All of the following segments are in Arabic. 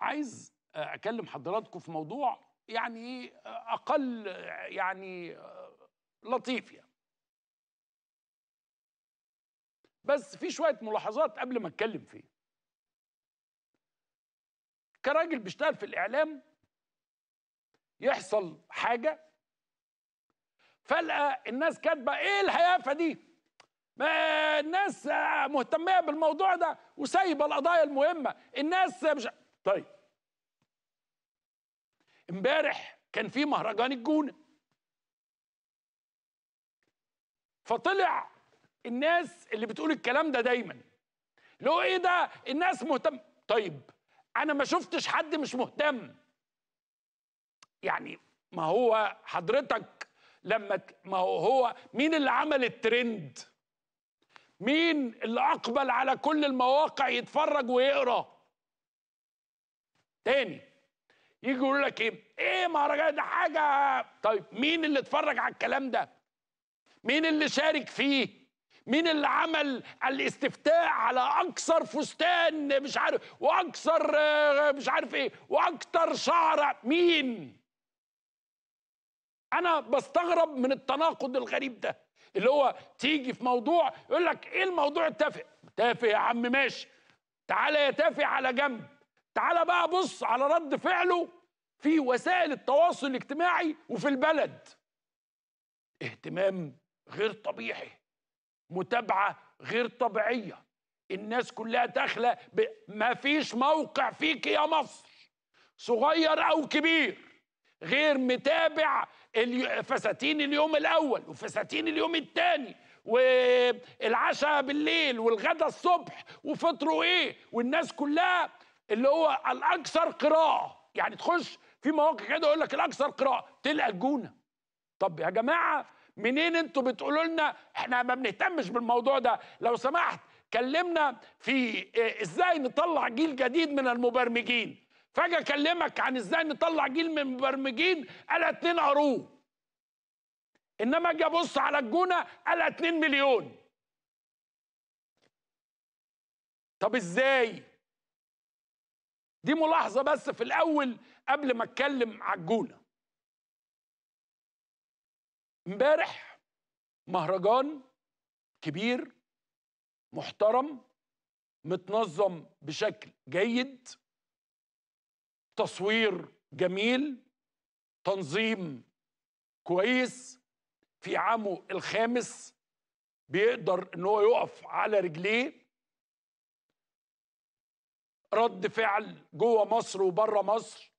عايز اكلم حضراتكم في موضوع يعني اقل يعني لطيف يعني بس في شويه ملاحظات قبل ما اتكلم فيه كراجل بيشتغل في الاعلام يحصل حاجه فلقى الناس كاتبه ايه الهيافه دي ما الناس مهتمه بالموضوع ده وسايبه القضايا المهمه الناس مش طيب امبارح كان في مهرجان الجونه فطلع الناس اللي بتقول الكلام ده دايما لو ايه ده الناس مهتم طيب انا ما شفتش حد مش مهتم يعني ما هو حضرتك لما ما هو هو مين اللي عمل الترند مين اللي اقبل على كل المواقع يتفرج ويقرا تاني يجي يقول لك ايه ايه مهرجان ده حاجه طيب مين اللي اتفرج على الكلام ده مين اللي شارك فيه مين اللي عمل الاستفتاء على اكثر فستان مش عارف واكثر آه، مش عارف ايه واكثر شعر مين انا بستغرب من التناقض الغريب ده اللي هو تيجي في موضوع يقول لك ايه الموضوع التافه تافه يا عم ماشي تعالى يا تافه على جنب تعال بقى بص على رد فعله في وسائل التواصل الاجتماعي وفي البلد اهتمام غير طبيعي متابعة غير طبيعية الناس كلها داخلة ب... ما فيش موقع فيك يا مصر صغير أو كبير غير متابع فساتين اليوم الأول وفساتين اليوم الثاني والعشاء بالليل والغدا الصبح وفطروا إيه والناس كلها اللي هو الاكثر قراءه يعني تخش في مواقع كده يقول لك الاكثر قراءه تلقى الجونه طب يا جماعه منين انتوا بتقولوا لنا احنا ما بنهتمش بالموضوع ده لو سمحت كلمنا في آه، ازاي نطلع جيل جديد من المبرمجين فاجي اكلمك عن ازاي نطلع جيل من المبرمجين قال اتنين قروه انما اجي ابص على الجونه قال 2 مليون طب ازاي دي ملاحظة بس في الأول قبل ما أتكلم على الجونة امبارح مهرجان كبير محترم متنظم بشكل جيد تصوير جميل تنظيم كويس في عامه الخامس بيقدر ان هو يقف على رجليه رد فعل جوه مصر وبره مصر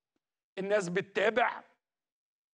الناس بتتابع